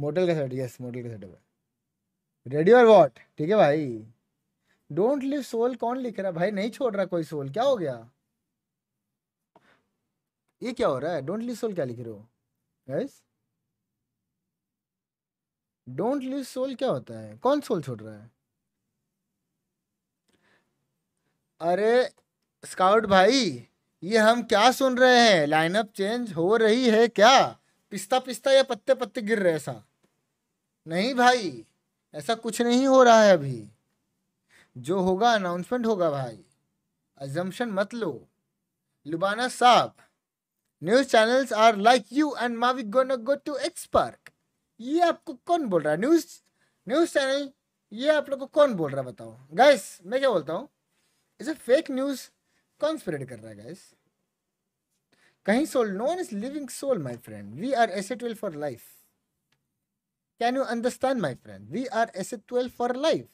Motel का set yes motel का setup है रेडी और वॉट ठीक है भाई डोंट लिव सोल कौन लिख रहा है भाई नहीं छोड़ रहा कोई सोल क्या हो गया ये क्या हो रहा है डोंट लिव सोल क्या लिख रहे हो गाइस डोंट लिव सोल क्या होता है कौन सोल छोड़ रहा है अरे स्काउट भाई ये हम क्या सुन रहे हैं लाइनअप चेंज हो रही है क्या पिस्ता पिस्ता या पत्ते पत्ते गिर रहे ऐसा नहीं भाई ऐसा कुछ नहीं हो रहा है अभी जो होगा अनाउंसमेंट होगा भाई एजम्पन मत लो लुबाना साहब news channels are like you and मावी gonna go to X park ये आपको कौन बोल रहा है न्यूज न्यूज चैनल ये आप लोग को कौन बोल रहा है बताओ गैस मैं क्या बोलता हूँ इसे फेक न्यूज कौन स्प्रेड कर रहा है गैस कहीं soul no one is living soul my friend we are asset for life Can you understand, my friend? We are asset 12 for life.